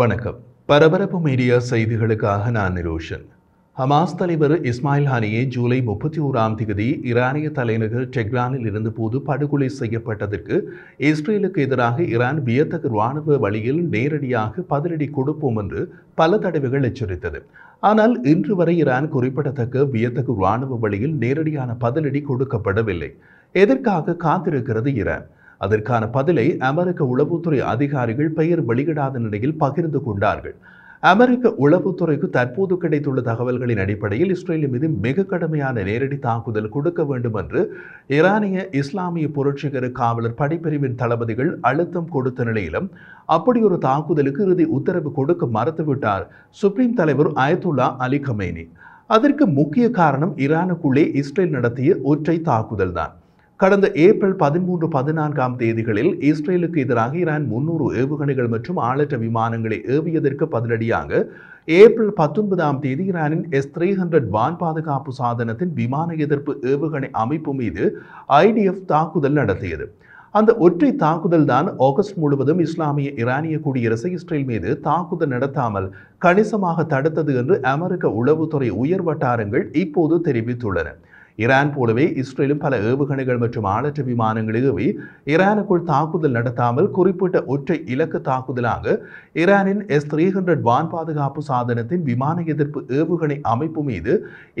வணக்கம் பரபரப்பு மீடியா செய்திகளுக்காக நான் நிரோஷன் ஹமாஸ் தலைவர் இஸ்மாயில் ஹானியை ஜூலை முப்பத்தி ஓராம் தேதி ஈரானிய தலைநகர் டெஹ்ரானில் இருந்தபோது படுகொலை செய்யப்பட்டதற்கு இஸ்ரேலுக்கு எதிராக ஈரான் வியத்தகு ராணுவ வழியில் நேரடியாக பதிலடி கொடுப்போம் என்று பல தடவைகள் எச்சரித்தது ஆனால் இன்று வரை ஈரான் குறிப்பிடத்தக்க வியத்தகு ராணுவ வழியில் நேரடியான பதிலடி கொடுக்கப்படவில்லை எதற்காக காத்திருக்கிறது ஈரான் அதற்கான பதிலை அமெரிக்க உளவுத்துறை அதிகாரிகள் பெயர் வெளியிடாத நிலையில் பகிர்ந்து கொண்டார்கள் அமெரிக்க உளவுத்துறைக்கு தற்போது கிடைத்துள்ள தகவல்களின் அடிப்படையில் இஸ்ரேலின் மீது மிக கடுமையான நேரடி தாக்குதல் கொடுக்க வேண்டும் என்று ஈரானிய இஸ்லாமிய புரட்சிகர காவலர் படைப்பிரிவின் தளபதிகள் அழுத்தம் கொடுத்த நிலையிலும் அப்படி ஒரு தாக்குதலுக்கு இறுதி உத்தரவு கொடுக்க மறுத்துவிட்டார் சுப்ரீம் தலைவர் அயத்துல்லா அலி கமேனி அதற்கு முக்கிய காரணம் ஈரானுக்குள்ளே இஸ்ரேல் நடத்திய ஒற்றை தாக்குதல் தான் கடந்த ஏப்ரல் பதிமூன்று பதினான்காம் தேதிகளில் இஸ்ரேலுக்கு எதிராக ஈரான் முன்னூறு ஏவுகணைகள் மற்றும் ஆளற்ற விமானங்களை ஏவியதற்கு பதிலடியாக ஏப்ரல் பத்தொன்பதாம் தேதி ஈரானின் எஸ் த்ரீ ஹண்ட்ரட் வான் பாதுகாப்பு சாதனத்தின் விமான எதிர்ப்பு ஏவுகணை அமைப்பு மீது ஐடிஎஃப் தாக்குதல் நடத்தியது அந்த ஒற்றை தாக்குதல் தான் ஆகஸ்ட் முழுவதும் இஸ்லாமிய இரானிய குடியரசு இஸ்ரேல் மீது தாக்குதல் நடத்தாமல் கணிசமாக தடுத்தது என்று அமெரிக்க உளவுத்துறை உயர் வட்டாரங்கள் இப்போது தெரிவித்துள்ளன ஈரான் போலவே இஸ்ரேலும் பல ஏவுகணைகள் மற்றும் ஆளற்ற விமானங்கள் ஏவி ஈரானுக்குள் தாக்குதல் நடத்தாமல் குறிப்பிட்ட ஒற்றை இலக்கு தாக்குதலாக ஈரானின் எஸ் த்ரீ ஹண்ட்ரட் வான் பாதுகாப்பு சாதனத்தின் விமான எதிர்ப்பு ஏவுகணை அமைப்பு மீது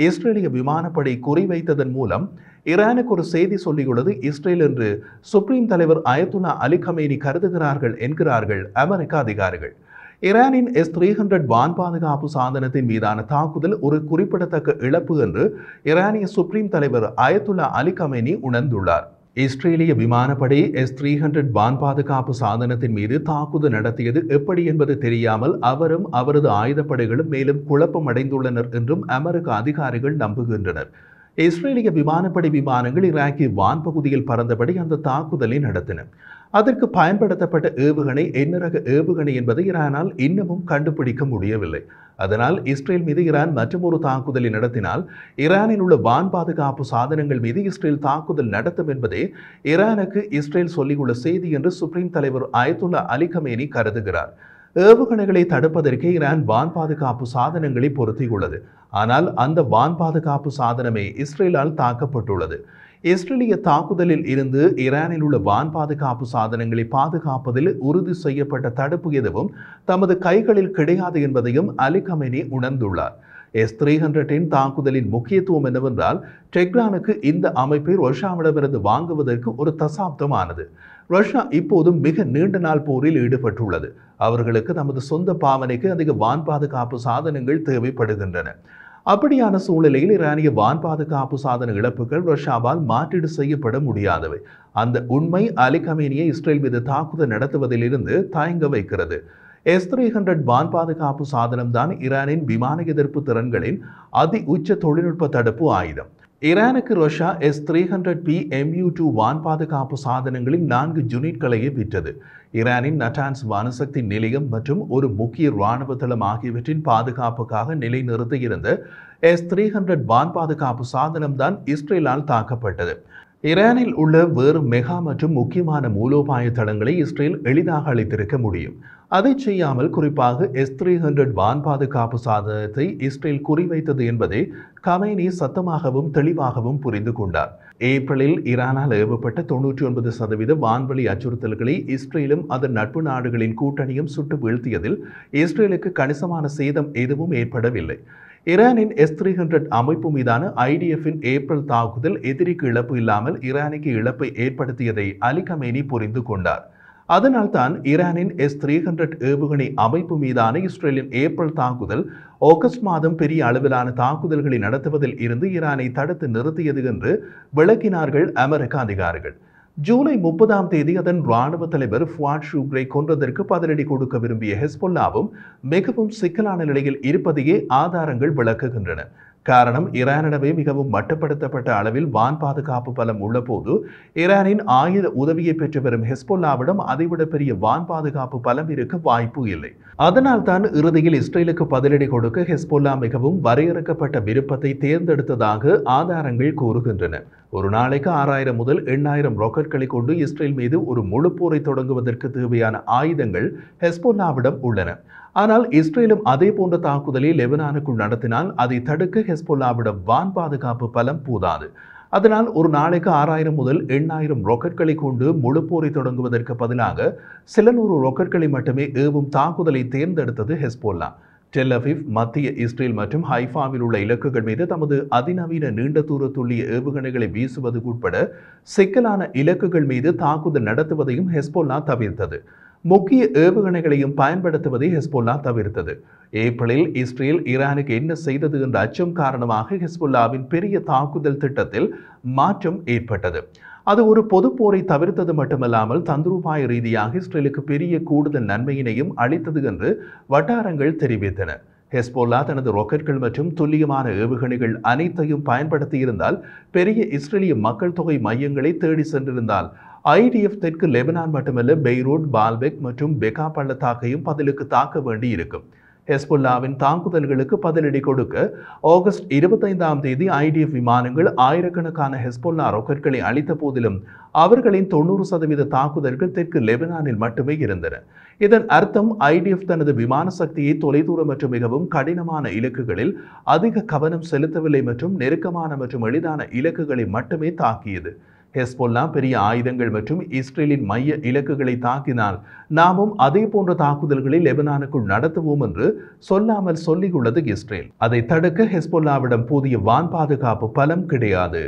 இஸ்ரேலிய விமானப்படை குறிவைத்ததன் மூலம் ஈரானுக்கு ஒரு செய்தி சொல்லியுள்ளது இஸ்ரேல் என்று சுப்ரீம் தலைவர் அயத்துல்லா அலி கமேனி கருதுகிறார்கள் என்கிறார்கள் அமெரிக்க அதிகாரிகள் ஈரானின் எஸ் த்ரீ ஹண்ட்ரட் வான் பாதுகாப்பு சாதனத்தின் மீதான தாக்குதல் ஒரு குறிப்பிடத்தக்க இழப்பு என்று ஈரானிய சுப்ரீம் தலைவர் அயத்துல்லா அலி கமேனி உணர்ந்துள்ளார் இஸ்ரேலிய விமானப்படை எஸ் த்ரீ ஹண்ட்ரட் வான் பாதுகாப்பு சாதனத்தின் மீது தாக்குதல் நடத்தியது எப்படி என்பது தெரியாமல் அவரும் அவரது ஆயுதப்படைகளும் மேலும் குழப்பம் அடைந்துள்ளனர் என்றும் அமெரிக்க அதிகாரிகள் நம்புகின்றனர் இஸ்ரேலிய விமானப்படை விமானங்கள் இராக்கி வான் பகுதியில் பறந்தபடி அந்த தாக்குதலை நடத்தின அதற்கு பயன்படுத்தப்பட்ட ஏவுகணை என்னரக ஏவுகணை என்பதை ஈரானால் இன்னமும் கண்டுபிடிக்க முடியவில்லை அதனால் இஸ்ரேல் மீது ஈரான் மற்றொரு தாக்குதலை நடத்தினால் ஈரானில் உள்ள வான் பாதுகாப்பு சாதனங்கள் மீது இஸ்ரேல் தாக்குதல் நடத்தும் என்பதே ஈரானுக்கு இஸ்ரேல் சொல்லியுள்ள செய்தி என்று சுப்ரீம் தலைவர் அயத்துல்லா அலிகமேனி கருதுகிறார் ஏவுகணைகளை தடுப்பதற்கே ஈரான் வான் பாதுகாப்பு சாதனங்களை பொருத்தியுள்ளது ஆனால் அந்த வான் பாதுகாப்பு சாதனமே இஸ்ரேலால் தாக்கப்பட்டுள்ளது இஸ்ரேலிய தாக்குதலில் இருந்து ஈரானில் உள்ள வான் பாதுகாப்பு சாதனங்களை பாதுகாப்பதில் உறுதி செய்யப்பட்ட தடுப்பு எதுவும் தமது கைகளில் கிடையாது என்பதையும் அலி உணர்ந்துள்ளார் எஸ் த்ரீ ஹண்ட்ரட்டின் தாக்குதலின் முக்கியத்துவம் என்னவென்றால் டெக்ரானுக்கு இந்த அமைப்பை ரஷ்யாவிடமிருந்து வாங்குவதற்கு ஒரு தசாப்தமானது ரஷ்யா இப்போதும் மிக நீண்ட நாள் போரில் ஈடுபட்டுள்ளது அவர்களுக்கு தமது சொந்த பாவனைக்கு அதிக வான் பாதுகாப்பு சாதனங்கள் தேவைப்படுகின்றன அப்படியான சூழ்நிலையில் ஈரானிய வான் பாதுகாப்பு சாதன இழப்புகள் ரஷ்யாவால் மாற்றீடு செய்யப்பட முடியாதவை அந்த உண்மை அலிகமேனியை இஸ்ரேல் மீது தாக்குதல் நடத்துவதிலிருந்து தயங்க வைக்கிறது எஸ் த்ரீ ஹண்ட்ரட் வான் பாதுகாப்பு சாதனம் தான் ஈரானின் விமான எதிர்ப்பு திறன்களின் அதி உச்ச தொழில்நுட்ப தடுப்பு ஆயுதம் ஈரானுக்கு Russia S three hundred P MU two வான் பாதுகாப்பு சாதனங்களின் நான்கு ஜூனிட்களையே விற்றது ஈரானின் நட்டான்ஸ் வானசக்தி நிலையம் மற்றும் ஒரு முக்கிய இராணுவ தளம் ஆகியவற்றின் பாதுகாப்புக்காக நிலைநிறுத்த இருந்த எஸ் த்ரீ ஹண்ட்ரட் வான் பாதுகாப்பு சாதனம் தான் இஸ்ரேலால் தாக்கப்பட்டது ஈரானில் உள்ள வேறு மெகா மற்றும் முக்கியமான மூலோபாய தளங்களை இஸ்ரேல் எளிதாக அளித்திருக்க முடியும் அதை செய்யாமல் குறிப்பாக எஸ் த்ரீ ஹண்ட்ரட் வான் பாதுகாப்பு சாதனத்தை இஸ்ரேல் குறிவைத்தது என்பதை கமைனி சத்தமாகவும் தெளிவாகவும் புரிந்து கொண்டார் ஏப்ரலில் ஈரானால் ஏவப்பட்ட தொன்னூற்றி ஒன்பது சதவீத வான்வழி அச்சுறுத்தல்களை இஸ்ரேலும் அதன் நட்பு நாடுகளின் கூட்டணியும் சுட்டு வீழ்த்தியதில் இஸ்ரேலுக்கு கணிசமான சேதம் எதுவும் ஏற்படவில்லை ஈரானின் எஸ் த்ரீ ஹண்ட்ரட் அமைப்பு மீதான ஐடிஎஃபின் ஏப்ரல் தாக்குதல் எதிரிக்கு இழப்பு இல்லாமல் ஈரானுக்கு இழப்பை ஏற்படுத்தியதை அலிகமேனி புரிந்து கொண்டார் அதனால்தான் ஈரானின் எஸ் த்ரீ ஹண்ட்ரட் ஏவுகணை அமைப்பு மீதான இஸ்ரேலின் ஏப்ரல் தாக்குதல் ஆகஸ்ட் மாதம் பெரிய அளவிலான தாக்குதல்களை நடத்துவதில் இருந்து ஈரானை தடுத்து நிறுத்தியது என்று விளக்கினார்கள் அமெரிக்க அதிகாரிகள் ஜூலை முப்பதாம் தேதி அதன் ராணுவ தலைவர் ஃபுவாட் ஷூக்ரை கொன்றதற்கு பதிலடி கொடுக்க விரும்பிய ஹெஸ்பொல்லாவும் மிகவும் சிக்கலான நிலையில் இருப்பதையே ஆதாரங்கள் விளக்குகின்றன காரணம் ஈரானிடமே மிகவும் மட்டுப்படுத்தப்பட்ட அளவில் வான் பாதுகாப்பு பலம் உள்ளபோது ஈரானின் ஆயுத உதவியை பெற்று வரும் ஹெஸ்போல்லாவிடம் அதைவிட பெரிய வான் பாதுகாப்பு பலம் இருக்க வாய்ப்பு இல்லை அதனால் தான் இறுதியில் இஸ்ரேலுக்கு பதிலடி கொடுக்க ஹெஸ்போல்லா மிகவும் வரையறுக்கப்பட்ட விருப்பத்தை தேர்ந்தெடுத்ததாக ஆதாரங்கள் கூறுகின்றன ஒரு நாளைக்கு ஆறாயிரம் முதல் எண்ணாயிரம் ராக்கெட்களை கொண்டு இஸ்ரேல் மீது ஒரு முழு போரை தொடங்குவதற்கு தேவையான ஆயுதங்கள் ஹெஸ்போல்லாவிடம் உள்ளன ஆனால் இஸ்ரேலும் அதே போன்ற தாக்குதலை லெபனானுக்குள் நடத்தினால் அதை தடுக்க ஹெஸ்புல்லாவிடம் வான் பாதுகாப்பு பலம் போதாது அதனால் ஒரு நாளைக்கு ஆறாயிரம் முதல் எண்ணாயிரம் ராக்கெட்களை கொண்டு முழு போரை தொடங்குவதற்கு பதிலாக சில நூறு ராக்கெட்களை மட்டுமே ஏவும் தாக்குதலை தேர்ந்தெடுத்தது ஹெஸ்போல்லா டெல்லபிப் மத்திய இஸ்ரேல் மற்றும் ஹைஃபாவில் உள்ள இலக்குகள் மீது தமது அதிநவீன நீண்ட தூர துல்லிய ஏவுகணைகளை வீசுவது உட்பட சிக்கலான இலக்குகள் மீது தாக்குதல் நடத்துவதையும் ஹெஸ்போல்லா தவிர்த்தது முக்கிய ஏவுகணைகளையும் பயன்படுத்துவதை ஹெஸ்புல்லா தவிர்த்தது ஏப்ரலில் இஸ்ரேல் ஈரானுக்கு என்ன செய்தது என்ற அச்சம் காரணமாக ஹெஸ்புல்லாவின் பெரிய தாக்குதல் திட்டத்தில் மாற்றம் ஏற்பட்டது அது ஒரு பொது போரை தவிர்த்தது மட்டுமல்லாமல் தந்துருபாய ரீதியாக இஸ்ரேலுக்கு பெரிய கூடுதல் நன்மையினையும் அளித்தது என்று வட்டாரங்கள் தெரிவித்தன ஹெஸ்போல்லா தனது ராக்கெட்கள் மற்றும் துல்லியமான ஏவுகணைகள் அனைத்தையும் பயன்படுத்தியிருந்தால் பெரிய இஸ்ரேலிய மக்கள் தொகை மையங்களை தேடி சென்றிருந்தால் ஐடிஎஃப் தெற்கு லெபனான் மட்டுமல்ல பெய்ரூட் பால்பெக் மற்றும் பெகா பள்ளத்தாக்கையும் பதிலுக்கு தாக்க வேண்டி இருக்கும் ஹெஸ்புல்லாவின் தாக்குதல்களுக்கு பதிலடி கொடுக்க ஆகஸ்ட் இருபத்தைந்தாம் தேதி ஐடிஎஃப் விமானங்கள் ஆயிரக்கணக்கான ஹெஸ்புல்லா ரொக்கட்களை அளித்த போதிலும் அவர்களின் தொண்ணூறு சதவீத தாக்குதல்கள் தெற்கு லெபனானில் மட்டுமே இருந்தன இதன் அர்த்தம் ஐடிஎஃப் தனது விமான சக்தியை தொலைதூரம் மற்றும் மிகவும் கடினமான இலக்குகளில் அதிக கவனம் செலுத்தவில்லை மற்றும் நெருக்கமான மற்றும் எளிதான இலக்குகளை மட்டுமே தாக்கியது ஹெஸ்பொல்லா பெரிய ஆயுதங்கள் மற்றும் இஸ்ரேலின் மைய இலக்குகளை தாக்கினால் நாமும் அதே போன்ற தாக்குதல்களை லெபனானுக்குள் நடத்துவோம் என்று சொல்லாமல் சொல்லியுள்ளது இஸ்ரேல் அதை தடுக்க ஹெஸ்பொல்லாவிடம் போதிய வான் பாதுகாப்பு பலம் கிடையாது